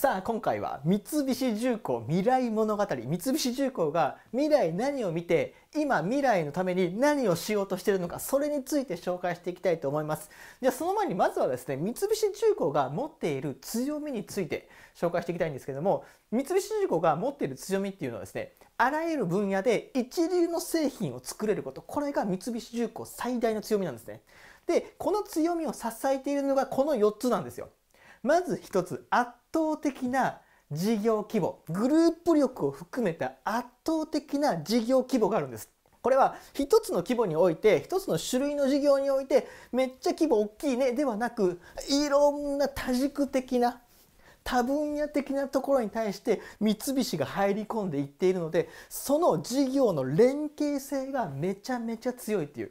さあ今回は三菱重工未来物語三菱重工が未来何を見て今未来のために何をしようとしてるのかそれについて紹介していきたいと思いますじゃあその前にまずはですね三菱重工が持っている強みについて紹介していきたいんですけども三菱重工が持っている強みっていうのはですねあらゆる分野で一流の製品を作れることこれが三菱重工最大の強みなんですねでこの強みを支えているのがこの4つなんですよまず1つ圧倒的な事業規模グループ力を含めた圧倒的な事業規模があるんですこれは一つの規模において一つの種類の事業においてめっちゃ規模大きいねではなくいろんな多軸的な多分野的なところに対して三菱が入り込んでいっているのでその事業の連携性がめちゃめちゃ強いっていう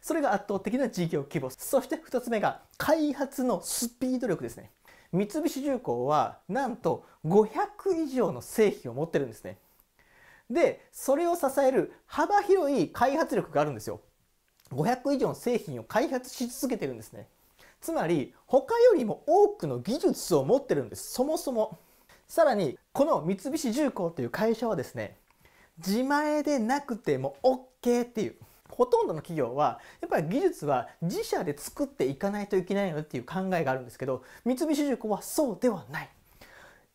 それが圧倒的な事業規模そして2つ目が開発のスピード力ですね三菱重工はなんと500以上の製品を持ってるんですね。でそれを支える幅広い開発力があるんですよ。500以上の製品を開発し続けてるんですね。つまり他よりも多くの技術を持ってるんですそもそも。さらにこの三菱重工という会社はですね自前でなくても OK っていうほとんどの企業はやっぱり技術は自社で作っていかないといけないのっていう考えがあるんですけど三菱重工はそうではない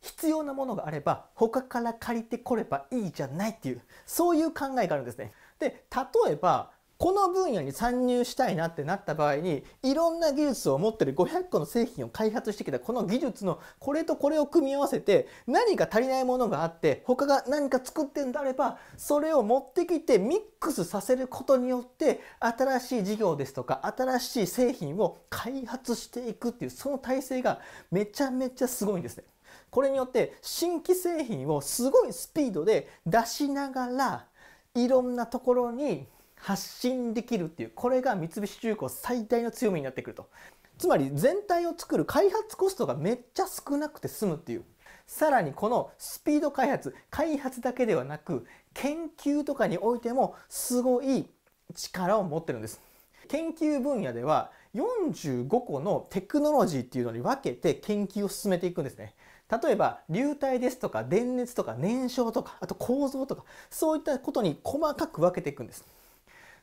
必要なものがあれば他から借りてこればいいじゃないっていうそういう考えがあるんですねで例えばこの分野に参入したいなってなった場合にいろんな技術を持ってる500個の製品を開発してきたこの技術のこれとこれを組み合わせて何か足りないものがあって他が何か作ってるんであればそれを持ってきてミックスさせることによって新しい事業ですとか新しい製品を開発していくっていうその体制がめちゃめちゃすごいんですね。これによって新規製品をすごいスピードで出しながらいろんなところに発信できるっていうこれが三菱重工最大の強みになってくるとつまり全体を作る開発コストがめっちゃ少なくて済むっていうさらにこのスピード開発開発だけではなく研究とかにおいてもすごい力を持ってるんです研究分野では45個のテクノロジーっていうのに分けて研究を進めていくんですね例えば流体ですとか電熱とか燃焼とかあと構造とかそういったことに細かく分けていくんです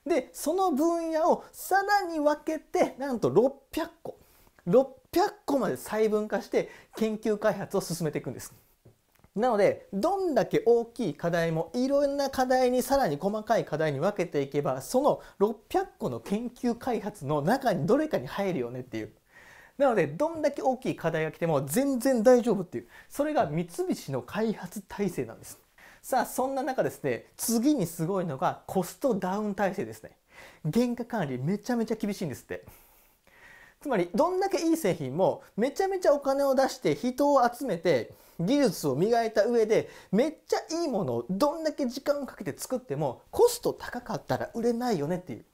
でその分野をさらに分けてなんと600個600個まで細分化して研究開発を進めていくんです。なのでどんだけ大きい課題もいろんな課題にさらに細かい課題に分けていけばその600個の研究開発の中にどれかに入るよねっていう。なのでどんだけ大きい課題が来ても全然大丈夫っていうそれが三菱の開発体制なんです。さあそんな中ですね次にすごいのがコストダウン体制ですね原価管理めちゃめちゃ厳しいんですってつまりどんだけいい製品もめちゃめちゃお金を出して人を集めて技術を磨いた上でめっちゃいいものをどんだけ時間をかけて作ってもコスト高かったら売れないよねっていう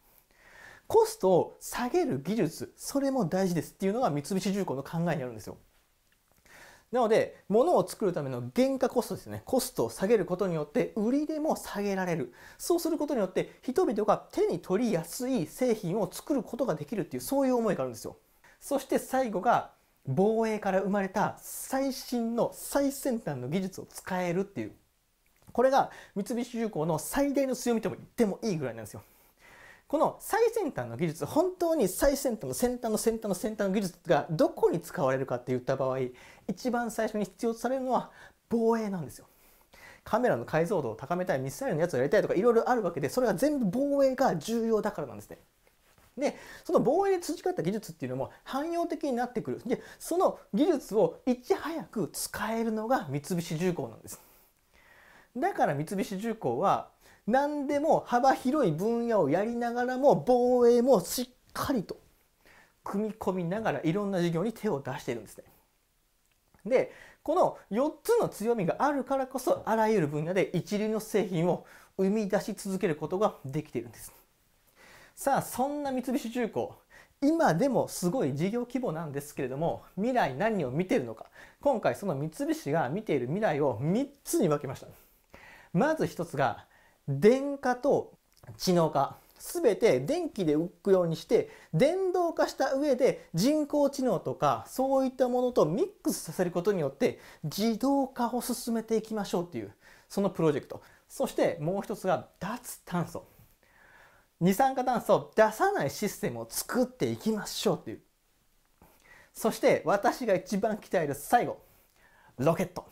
コストを下げる技術それも大事ですっていうのが三菱重工の考えにあるんですよなので、物を作るための原価コストですね。コストを下げることによって、売りでも下げられる。そうすることによって、人々が手に取りやすい製品を作ることができるっていう、そういう思いがあるんですよ。そして最後が、防衛から生まれた最新の最先端の技術を使えるっていう。これが三菱重工の最大の強みとも言ってもいいぐらいなんですよ。この最先端の技術本当に最先端の先端の先端の先端の技術がどこに使われるかって言った場合一番最初に必要とされるのは防衛なんですよ。カメラの解像度を高めたいミサイルのやつをやりたいとかいろいろあるわけでそれは全部防衛が重要だからなんですね。でその防衛で培った技術っていうのも汎用的になってくるでその技術をいち早く使えるのが三菱重工なんですだから三菱重工は何でも幅広い分野をやりながらも防衛もしっかりと組み込みながらいろんな事業に手を出しているんですね。でこの4つの強みがあるからこそあらゆる分野で一流の製品を生み出し続けることができているんです。さあそんな三菱重工今でもすごい事業規模なんですけれども未来何を見てるのか今回その三菱が見ている未来を3つに分けましたまず1つが電化と知能化全て電気で動くようにして電動化した上で人工知能とかそういったものとミックスさせることによって自動化を進めていきましょうっていうそのプロジェクトそしてもう一つが脱炭素二酸化炭素を出さないシステムを作っていきましょうっていうそして私が一番鍛える最後ロケット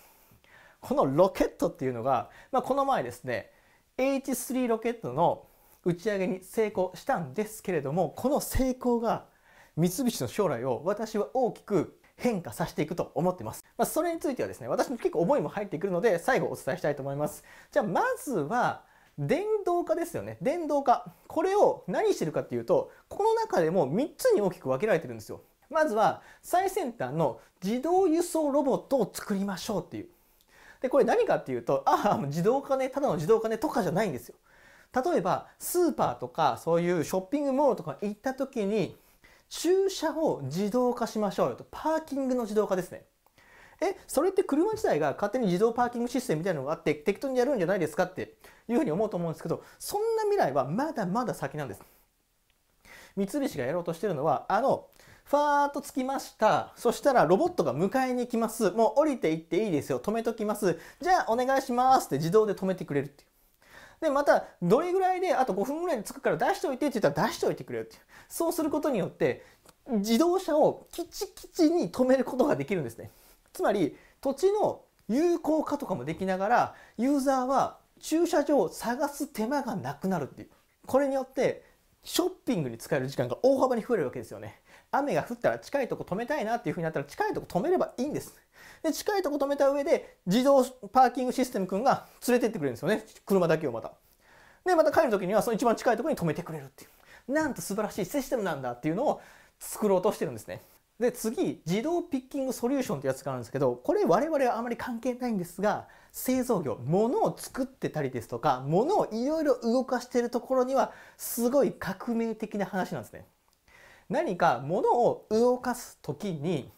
このロケットっていうのが、まあ、この前ですね H3 ロケットの打ち上げに成功したんですけれどもこの成功が三菱の将来を私は大きく変化させていくと思ってます。まあ、それについてはですね、私の結構思いも入ってくるので、最後お伝えしたいと思います。じゃあ、まずは、電動化ですよね。電動化。これを何してるかっていうと、この中でも3つに大きく分けられてるんですよ。まずは、最先端の自動輸送ロボットを作りましょうっていう。で、これ何かっていうと、ああ、自動化ね、ただの自動化ねとかじゃないんですよ。例えば、スーパーとか、そういうショッピングモールとか行った時に、駐車を自動化しましょうよと。パーキングの自動化ですね。え、それって車自体が勝手に自動パーキングシステムみたいなのがあって適当にやるんじゃないですかっていうふうに思うと思うんですけど、そんな未来はまだまだ先なんです。三菱がやろうとしてるのは、あの、ファーと着きました。そしたらロボットが迎えに来ます。もう降りていっていいですよ。止めときます。じゃあお願いしますって自動で止めてくれるっていう。で、また、どれぐらいで、あと5分ぐらいで着くから出しておいてって言ったら出しておいてくれるっていう。そうすることによって、自動車をきちきちに止めることができるんですね。つまり、土地の有効化とかもできながら、ユーザーは駐車場を探す手間がなくなるっていう。これによって、ショッピングに使える時間が大幅に増えるわけですよね。雨が降ったら近いとこ止めたいなっていうふうになったら近いとこ止めればいいんです。で近いとこ止めた上で自動パーキングシステム君が連れてってくれるんですよね車だけをまた。でまた帰る時にはその一番近いとこに止めてくれるっていう。なんと素晴らしいシステムなんだっていうのを作ろうとしてるんですね。で次自動ピッキングソリューションってやつがあるんですけどこれ我々はあまり関係ないんですが製造業物を作ってたりですとか物をいろいろ動かしてるところにはすごい革命的な話なんですね。何か物を動かす時に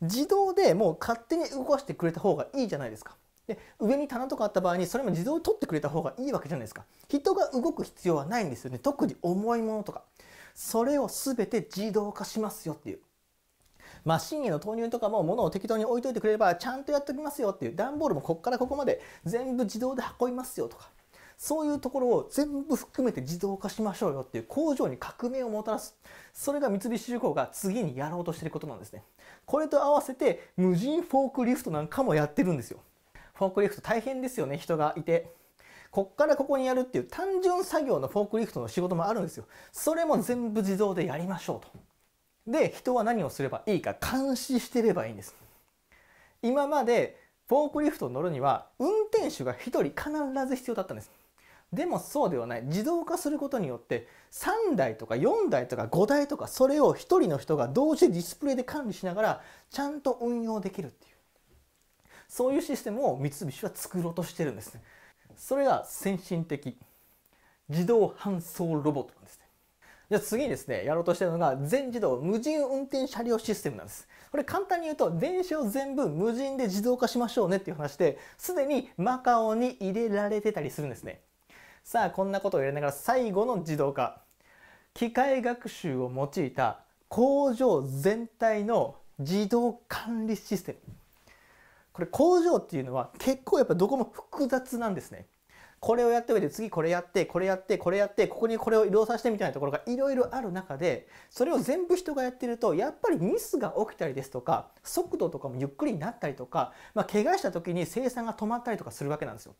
自動でもう勝手に動かしてくれた方がいいじゃないですか。で上に棚とかあった場合にそれも自動で取ってくれた方がいいわけじゃないですか。人が動く必要はないんですよね。特に重いものとか。それを全て自動化しますよっていう。マシンへの投入とかも物を適当に置いといてくれればちゃんとやっておきますよっていう段ボールもここからここまで全部自動で運びますよとかそういうところを全部含めて自動化しましょうよっていう工場に革命をもたらす。それが三菱重工が次にやろうとしていることなんですね。これと合わせて無人フォークリフトなんかもやってるんですよ。フォークリフト大変ですよね、人がいて。こっからここにやるっていう単純作業のフォークリフトの仕事もあるんですよ。それも全部自動でやりましょうと。で、人は何をすればいいか監視してればいいんです。今までフォークリフトに乗るには運転手が1人必ず必要だったんです。でもそうではない自動化することによって3台とか4台とか5台とかそれを1人の人が同時ディスプレイで管理しながらちゃんと運用できるっていうそういうシステムを三菱は作ろうとしてるんですねそれが先進的自動搬送ロボットなんですねじゃあ次にですね、やろうとしてるのが全自動無人運転車両システムなんです。これ簡単に言うと、電車を全部無人で自動化しましょうねっていう話で、すでにマカオに入れられてたりするんですね。さあこんなことをやりながら最後の自動化機械学習を用いた工場全体の自動管理システムこれ工場っていうのは結構やっぱどこも複雑なんですねこれをやっておいて次これやってこれやってこれやってここにこれを移動させてみたいなところがいろいろある中でそれを全部人がやってるとやっぱりミスが起きたりですとか速度とかもゆっくりになったりとか、まあ、怪我した時に生産が止まったりとかするわけなんですよ。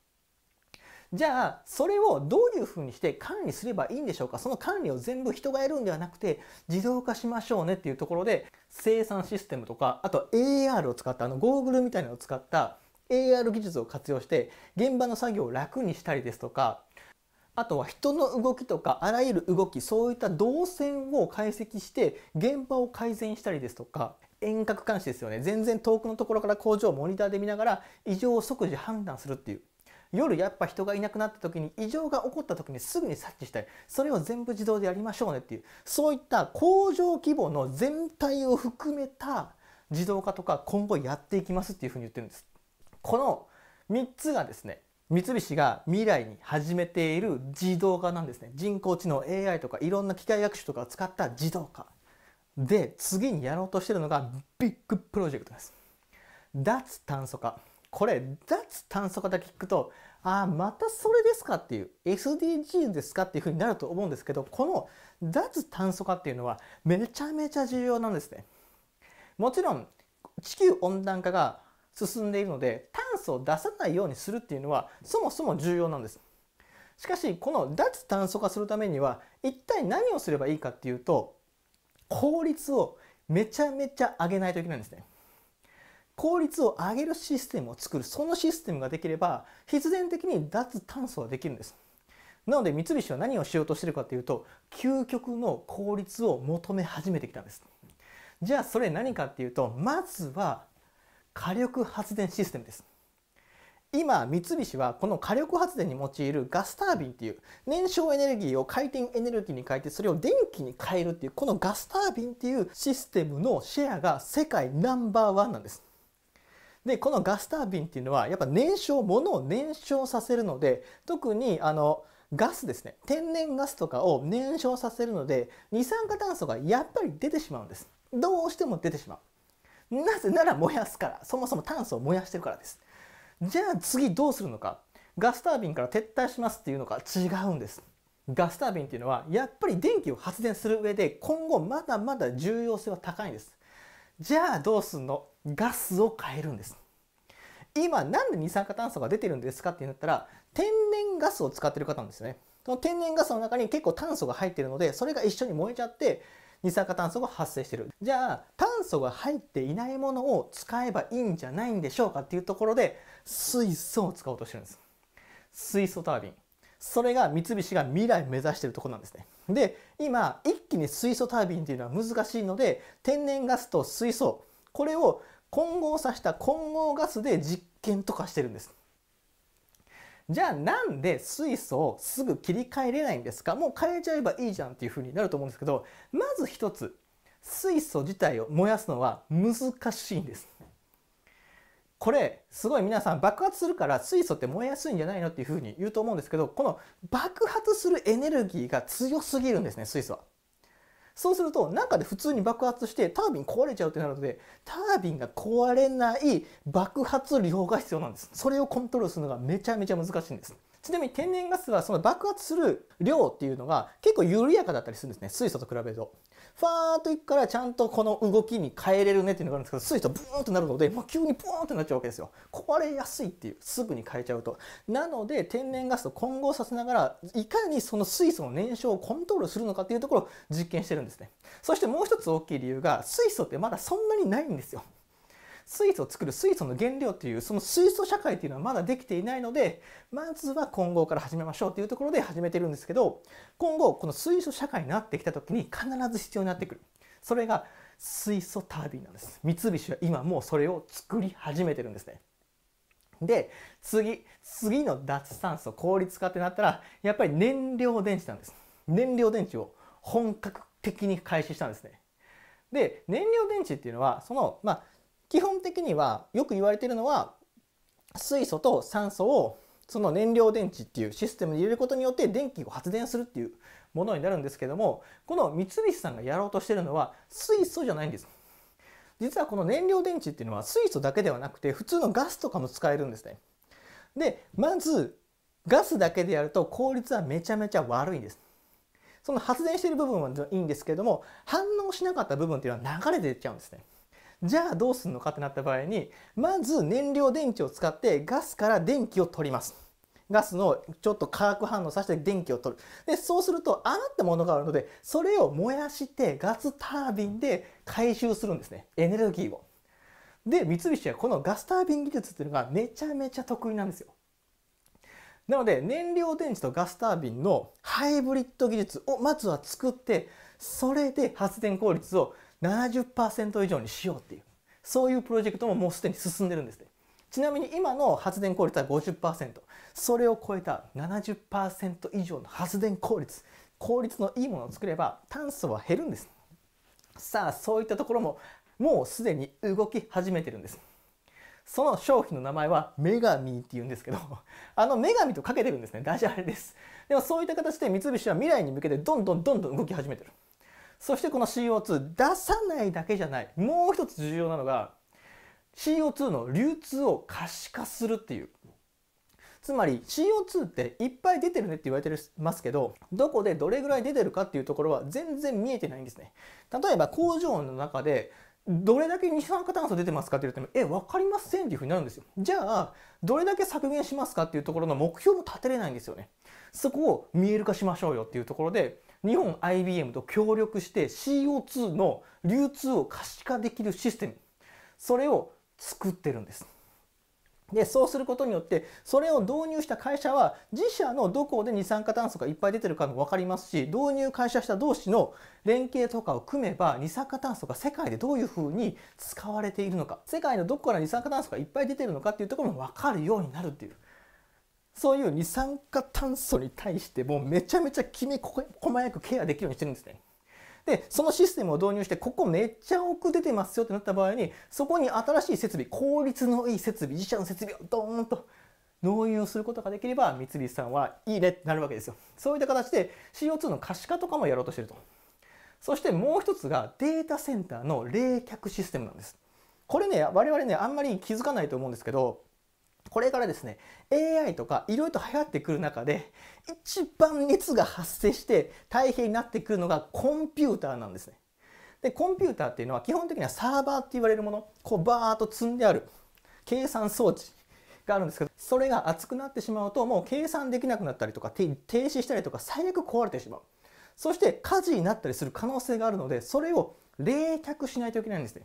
じゃあそれをどういうふうにして管理すればいいんでしょうかその管理を全部人がやるんではなくて自動化しましょうねっていうところで生産システムとかあと AR を使ったあのゴーグルみたいなのを使った AR 技術を活用して現場の作業を楽にしたりですとかあとは人の動きとかあらゆる動きそういった動線を解析して現場を改善したりですとか遠隔監視ですよね全然遠くのところから工場をモニターで見ながら異常を即時判断するっていう夜やっぱ人がいなくなった時に異常が起こった時にすぐに察知したいそれを全部自動でやりましょうねっていうそういった工場規模の全体を含めた自動化とか今後やっていきますっていうふうに言ってるんです。この3つがですね三菱が未来に始めている自動化なんですね人工知能 AI とかいろんな機械学習とかを使った自動化で次にやろうとしてるのがビッグプロジェクトです脱炭素化これ脱炭素化だけ聞くとああまたそれですかっていう SDGs ですかっていうふうになると思うんですけどこの脱炭素化っていうのはめちゃめちゃ重要なんですね。もちろん地球温暖化が進んでいるので炭素を出さないようにするっていうのはそもそも重要なんです。しかしこの脱炭素化するためには一体何をすればいいかっていうと効率をめちゃめちゃ上げないといけないんですね。効率を上げるシステムを作るそのシステムができれば必然的に脱炭素はできるんですなので三菱は何をしようとしてるかというと究極の効率を求め始めてきたんですじゃあそれ何かっていうとまずは火力発電システムです今三菱はこの火力発電に用いるガスタービンっていう燃焼エネルギーを回転エネルギーに変えてそれを電気に変えるっていうこのガスタービンっていうシステムのシェアが世界ナンバーワンなんですでこのガスタービンっていうのはやっぱ燃焼物を燃焼させるので特にあのガスですね天然ガスとかを燃焼させるので二酸化炭素がやっぱり出てしまうんですどうしても出てしまうなぜなら燃やすからそもそも炭素を燃やしてるからですじゃあ次どうするのかガスタービンから撤退しますっていうのか違うんですガスタービンっていうのはやっぱり電気を発電する上で今後まだまだ重要性は高いんですじゃあどうすんのガスを変えるんです今なんで二酸化炭素が出てるんですかって言ったら天然ガスを使ってる方なんですよねその天然ガスの中に結構炭素が入ってるのでそれが一緒に燃えちゃって二酸化炭素が発生してるじゃあ炭素が入っていないものを使えばいいんじゃないんでしょうかっていうところで水素を使おうとしてるんです水素タービンそれが三菱が未来目指してるとこなんですね。で今一気に水素タービンっていうのは難しいので天然ガスと水素これを混合させた混合ガスで実験とかしてるんです。じゃあなんで水素をすぐ切り替えれないんですかもう変えちゃえばいいじゃんっていうふうになると思うんですけどまず一つ水素自体を燃やすのは難しいんです。これすごい皆さん爆発するから水素って燃えやすいんじゃないのっていうふうに言うと思うんですけどこの爆発するエネルギーが強すぎるんですね水素は。そうすると中で普通に爆発してタービン壊れちゃうってなるのでタービンが壊れない爆発量が必要なんです。それをコントロールするのがめちゃめちゃ難しいんです。ちなみに天然ガスはその爆発する量っていうのが結構緩やかだったりするんですね。水素と比べると。ファーっといくからちゃんとこの動きに変えれるねっていうのがあるんですけど、水素ブーンとなるので、もう急にブーンとなっちゃうわけですよ。壊れやすいっていう、すぐに変えちゃうと。なので、天然ガスと混合させながら、いかにその水素の燃焼をコントロールするのかっていうところを実験してるんですね。そしてもう一つ大きい理由が、水素ってまだそんなにないんですよ。水素を作る水素の原料っていうその水素社会っていうのはまだできていないのでまずは混合から始めましょうっていうところで始めてるんですけど今後この水素社会になってきた時に必ず必要になってくるそれが水素タービンなんです三菱は今もうそれを作り始めてるんですねで次次の脱炭素効率化ってなったらやっぱり燃料電池なんです燃料電池を本格的に開始したんですねで燃料電池っていうのはそのまあ基本的にはよく言われてるのは水素と酸素をその燃料電池っていうシステムに入れることによって電気を発電するっていうものになるんですけどもこの三菱さんがやろうとしてるのは水素じゃないんです実はこの燃料電池っていうのは水素だけではなくて普通のガスとかも使えるんですねでまずガスだけでやると効率はめちゃめちゃ悪いんですその発電してる部分はいいんですけども反応しなかった部分っていうのは流れ出ちゃうんですねじゃあどうするのかってなった場合にまず燃料電池を使ってガスから電気を取ります。ガスのちょっと化学反応させて電気を取る。で、そうすると余ったものがあるので、それを燃やしてガスタービンで回収するんですね。エネルギーを。で、三菱はこのガスタービン技術っていうのがめちゃめちゃ得意なんですよ。なので、燃料電池とガスタービンのハイブリッド技術をまずは作って、それで発電効率を70%以上にしようっていうそういうプロジェクトももうすでに進んでるんですねちなみに今の発電効率は50%それを超えた70%以上の発電効率効率のいいものを作れば炭素は減るんですさあそういったところももうすでに動き始めてるんですその商品の名前は女神って言うんですけど、あの女神とかけてるんですね。ダジャレです。でもそういった形で三菱は未来に向けてどんどんどんどん動き始めてる。そしてこの CO2 出さないだけじゃないもう一つ重要なのが CO2 の流通を可視化するっていうつまり CO2 っていっぱい出てるねって言われてますけどどこでどれぐらい出てるかっていうところは全然見えてないんですね例えば工場の中でどれだけ二酸化炭素出てますかって言ってもえ分かりませんっていうふうになるんですよじゃあどれだけ削減しますかっていうところの目標も立てれないんですよねそこを見える化しましょうよっていうところで日本 IBM と協力して CO2 の流通を可視化できるシステムそれを作ってるんです。でそうすることによってそれを導入した会社は自社のどこで二酸化炭素がいっぱい出てるかも分かりますし導入会社した同士の連携とかを組めば二酸化炭素が世界でどういうふうに使われているのか世界のどこから二酸化炭素がいっぱい出てるのかっていうところも分かるようになるっていうそういう二酸化炭素に対してもめちゃめちゃきめ細やくケアできるようにしてるんですね。で、そのシステムを導入して、ここめっちゃ奥出てますよってなった場合に、そこに新しい設備、効率のいい設備、自社の設備をドーンと納入することができれば、三菱さんはいいねってなるわけですよ。そういった形で CO2 の可視化とかもやろうとしてると。そしてもう一つがデータセンターの冷却システムなんです。これね、我々ね、あんまり気づかないと思うんですけど、これからですね AI とかいろいろと流行ってくる中で一番熱が発生して大変になってくるのがコンピューターなんですね。でコンピューターっていうのは基本的にはサーバーって言われるものこうバーッと積んである計算装置があるんですけどそれが熱くなってしまうともう計算できなくなったりとか停止したりとか最悪壊れてしまうそして火事になったりする可能性があるのでそれを冷却しないといけないんですね。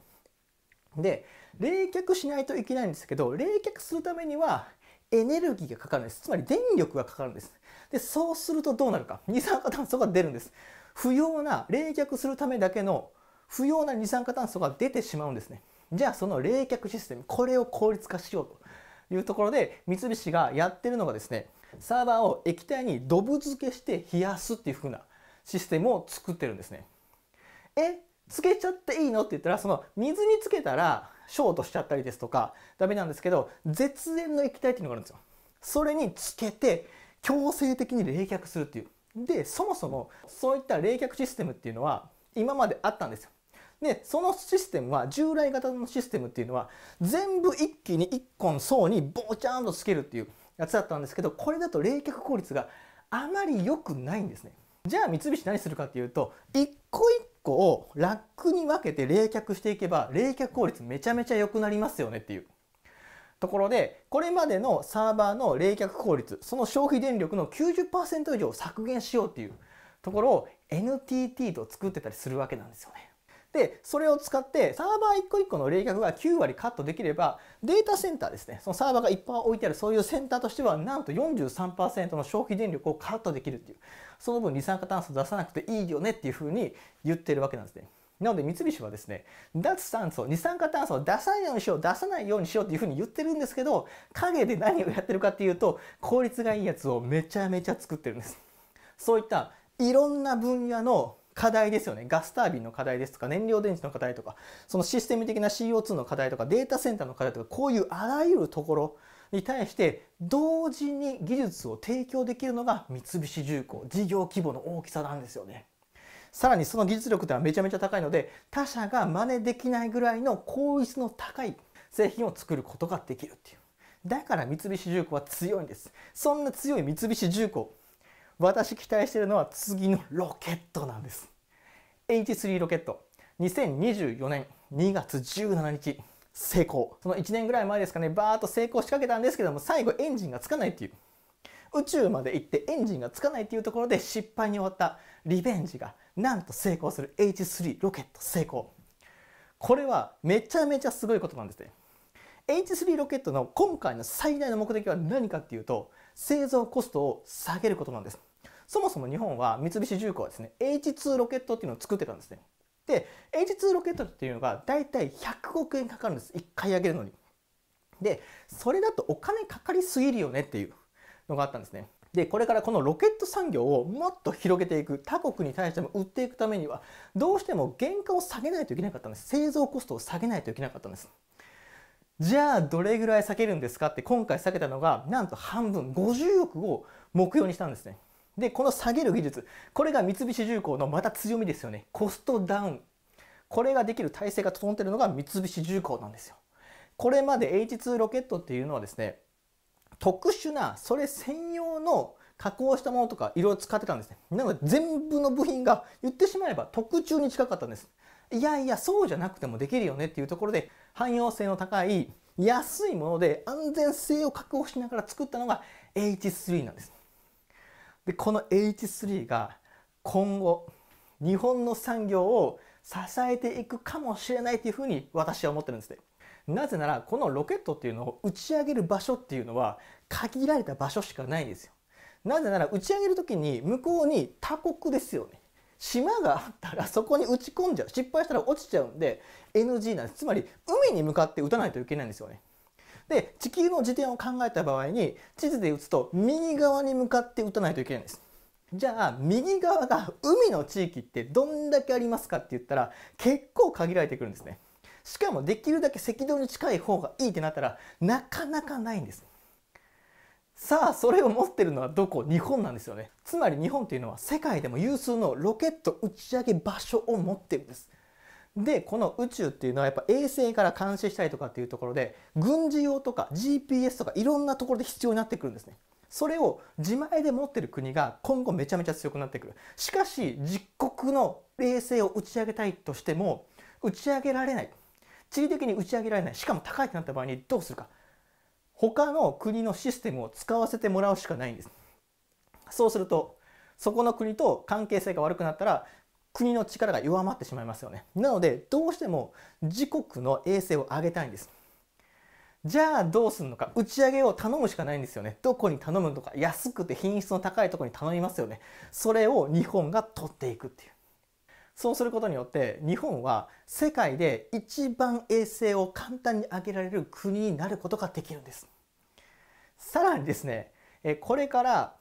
で冷却しないといけないんですけど冷却するためにはエネルギーがかかるんですつまり電力がかかるんですでそうするとどうなるか二酸化炭素が出るんです不要な冷却するためだけの不要な二酸化炭素が出てしまうんですねじゃあその冷却システムこれを効率化しようというところで三菱がやってるのがですねサーバーを液体にドブ漬けして冷やすっていうふうなシステムを作ってるんですねえつけちゃっていいのって言ったらその水につけたらショートしちゃったりですとかダメなんですけど絶縁の液体っていうのがあるんですよ。それにつけて強制的に冷却するっていう。でそもそもそういった冷却システムっていうのは今まであったんですよ。でそのシステムは従来型のシステムっていうのは全部一気に1本層にボチャンとつけるっていうやつだったんですけどこれだと冷却効率があまり良くないんですね。じゃあ三菱何するかっていうと一個一個をラックに分けて冷却していけば冷却効率めちゃめちゃ良くなりますよねっていうところでこれまでのサーバーの冷却効率その消費電力の90%以上削減しようっていうところを NTT と作ってたりするわけなんですよね。でそれを使ってサーバー一個一個の冷却が9割カットできればデータセンターですねそのサーバーがいっぱい置いてあるそういうセンターとしてはなんと43%の消費電力をカットできるっていうその分二酸化炭素出さなくていいよねっていうふうに言ってるわけなんですね。なので三菱はですね、脱炭素、二酸化炭素を出さないようにしよう、出さないようにしようっていうふうに言ってるんですけど、陰で何をやってるかっていうと、効率がいいやつをめちゃめちゃ作ってるんです。そういったいろんな分野の課題ですよね。ガスタービンの課題ですとか、燃料電池の課題とか、そのシステム的な CO2 の課題とか、データセンターの課題とか、こういうあらゆるところに対して同時に技術を提供できるのが三菱重工事業規模の大きさなんですよね。さらにその技術力といのはめちゃめちゃ高いので他社が真似できないぐらいの効率の高い製品を作ることができるっていうだから三菱重工は強いんですそんな強い三菱重工私期待しているのは次のロケットなんです H3 ロケット2024年2月17日成功。その1年ぐらい前ですかね、バーッと成功しかけたんですけども、最後エンジンがつかないっていう。宇宙まで行ってエンジンがつかないっていうところで失敗に終わったリベンジがなんと成功する H3 ロケット成功。これはめちゃめちゃすごいことなんですね。H3 ロケットの今回の最大の目的は何かっていうと製造コストを下げることなんです。そもそも日本は三菱重工はですね H2 ロケットっていうのを作ってたんですね。で H2 ロケットっていうのが大体100億円かかるんです1回上げるのに。でそれだとお金かかりすぎるよねっていうのがあったんですね。でこれからこのロケット産業をもっと広げていく他国に対しても売っていくためにはどうしても原価を下げないといけなかったんです製造コストを下げないといけなかったんですじゃあどれぐらい下げるんですかって今回下げたのがなんと半分50億を目標にしたんですねで、この下げる技術、これが三菱重工のまた強みですよね。コストダウン。これができる体制が整っているのが三菱重工なんですよ。これまで H2 ロケットっていうのはですね、特殊な、それ専用の加工したものとかいろいろ使ってたんですね。なので全部の部品が言ってしまえば特注に近かったんです。いやいや、そうじゃなくてもできるよねっていうところで、汎用性の高い安いもので安全性を確保しながら作ったのが H3 なんです。でこの H3 が今後日本の産業を支えていくかもしれないというふうに私は思ってるんですね。なぜならこのロケットっていうのを打ち上げる場所っていうのは限られた場所しかないんですよ。なぜなら打ち上げる時に向こうに他国ですよね。島があったらそこに打ち込んじゃう失敗したら落ちちゃうんで NG なんですつまり海に向かって打たないといけないんですよねで地球の時点を考えた場合に地図で打つと右側に向かって打たないといけないんです。じゃあ右側が海の地域ってどんだけありますかって言ったら結構限られてくるんですね。しかもできるだけ赤道に近い方がいいってなったらなかなかないんです。さあそれを持ってるのはどこ日本なんですよねつまり日本というのは世界でも有数のロケット打ち上げ場所を持ってるんですでこの宇宙っていうのはやっぱ衛星から監視したりとかっていうところで軍事用とか GPS とかいろんなところで必要になってくるんですね。それを自前で持ってる国が今後めちゃめちゃ強くなってくる。しかし実国の衛星を打ち上げたいとしても打ち上げられない。地理的に打ち上げられない。しかも高いってなった場合にどうするか。他の国のシステムを使わせてもらうしかないんです。そうするとそこの国と関係性が悪くなったら国の力が弱まってしまいますよね。なので、どうしても自国の衛星を上げたいんです。じゃあどうするのか。打ち上げを頼むしかないんですよね。どこに頼むとか、安くて品質の高いとこに頼みますよね。それを日本が取っていくっていう。そうすることによって日本は世界で一番衛星を簡単に上げられる国になることができるんです。さらにですね、これから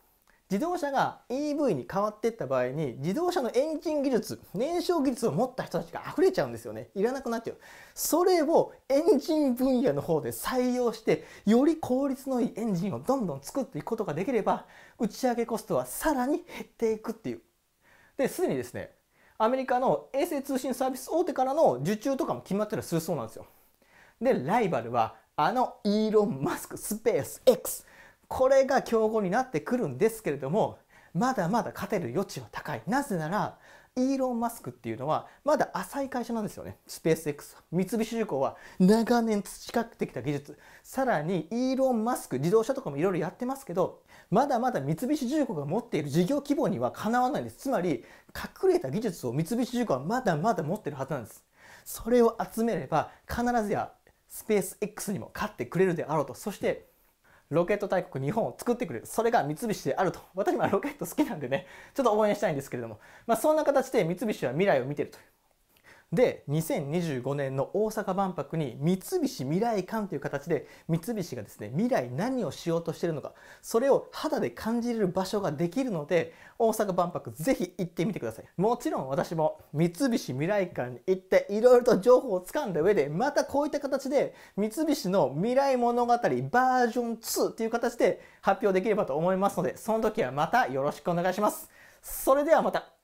自動車が EV に変わっていった場合に自動車のエンジン技術燃焼技術を持った人たちが溢れちゃうんですよねいらなくなっちゃうそれをエンジン分野の方で採用してより効率のいいエンジンをどんどん作っていくことができれば打ち上げコストはさらに減っていくっていうですでにですねアメリカの衛星通信サービス大手からの受注とかも決まったりするそうなんですよでライバルはあのイーロン・マスクスペース X これが強豪になってくるんですけれどもまだまだ勝てる余地は高いなぜならイーロン・マスクっていうのはまだ浅い会社なんですよねスペース X 三菱重工は長年培ってきた技術さらにイーロン・マスク自動車とかもいろいろやってますけどまだまだ三菱重工が持っている事業規模にはかなわないですつまり隠れた技術を三菱重工はまだまだ持ってるはずなんですそれを集めれば必ずやスペース X にも勝ってくれるであろうとそしてロケット大国日本を作ってくれる。それが三菱であると。私もロケット好きなんでね、ちょっと応援したいんですけれども、まあ、そんな形で三菱は未来を見てるという。で2025年の大阪万博に三菱未来館という形で三菱がですね未来何をしようとしてるのかそれを肌で感じれる場所ができるので大阪万博ぜひ行ってみてくださいもちろん私も三菱未来館に行っていろいろと情報をつかんだ上でまたこういった形で三菱の未来物語バージョン2という形で発表できればと思いますのでその時はまたよろしくお願いしますそれではまた